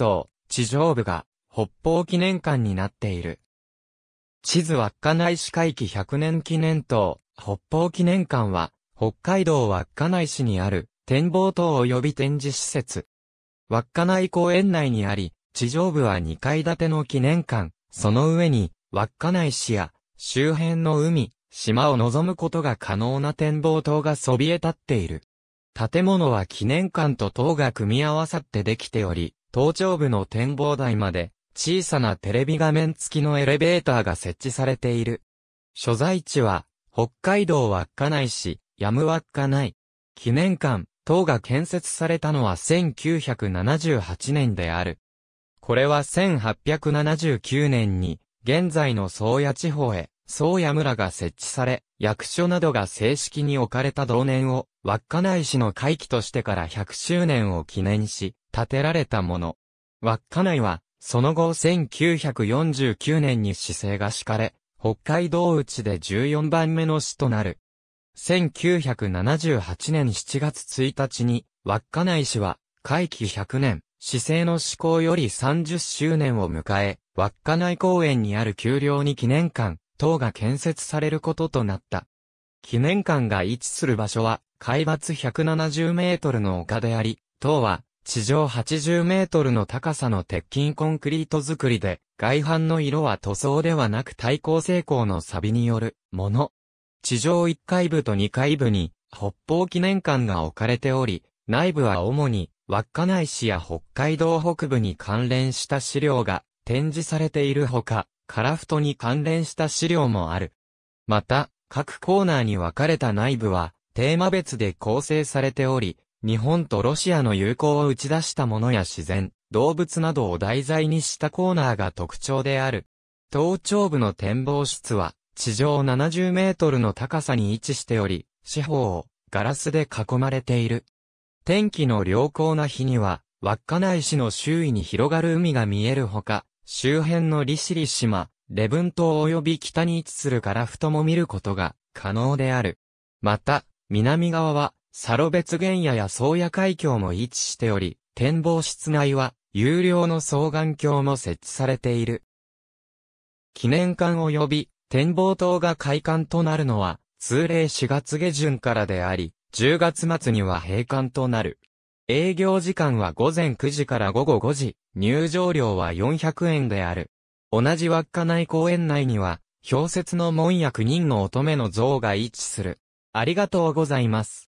島、地上部が北方記念館になっている。地図稚内市海域100年記念島、北方記念館は、北海道稚内市にある展望塔及び展示施設。稚内公園内にあり、地上部は2階建ての記念館、その上に、稚内市や周辺の海、島を望むことが可能な展望塔がそびえ立っている。建物は記念館と塔が組み合わさってできており、頭頂部の展望台まで、小さなテレビ画面付きのエレベーターが設置されている。所在地は、北海道稚内市、やむ稚内。記念館、等が建設されたのは1978年である。これは1879年に、現在の宗谷地方へ、宗谷村が設置され、役所などが正式に置かれた同年を、稚内市の会期としてから100周年を記念し、建てられたもの。稚内は、その後1949年に市政が敷かれ、北海道内で14番目の市となる。1978年7月1日に、稚内市は、会期100年、市政の施行より30周年を迎え、稚内公園にある丘陵に記念館、等が建設されることとなった。記念館が位置する場所は、海抜170メートルの丘であり、等は、地上80メートルの高さの鉄筋コンクリート作りで、外反の色は塗装ではなく対抗成功の錆によるもの。地上1階部と2階部に北方記念館が置かれており、内部は主に稚内市や北海道北部に関連した資料が展示されているほか、カラフトに関連した資料もある。また、各コーナーに分かれた内部は、テーマ別で構成されており、日本とロシアの友好を打ち出したものや自然、動物などを題材にしたコーナーが特徴である。頭頂部の展望室は、地上70メートルの高さに位置しており、四方をガラスで囲まれている。天気の良好な日には、稚内市の周囲に広がる海が見えるほか、周辺の利尻島、礼文島及び北に位置する樺太も見ることが可能である。また、南側はサロベツ原野や宗谷海峡も位置しており、展望室内は有料の双眼鏡も設置されている。記念館及び展望塔が開館となるのは通例4月下旬からであり、10月末には閉館となる。営業時間は午前9時から午後5時、入場料は400円である。同じ稚内公園内には、氷雪の門や9人の乙女の像が位置する。ありがとうございます。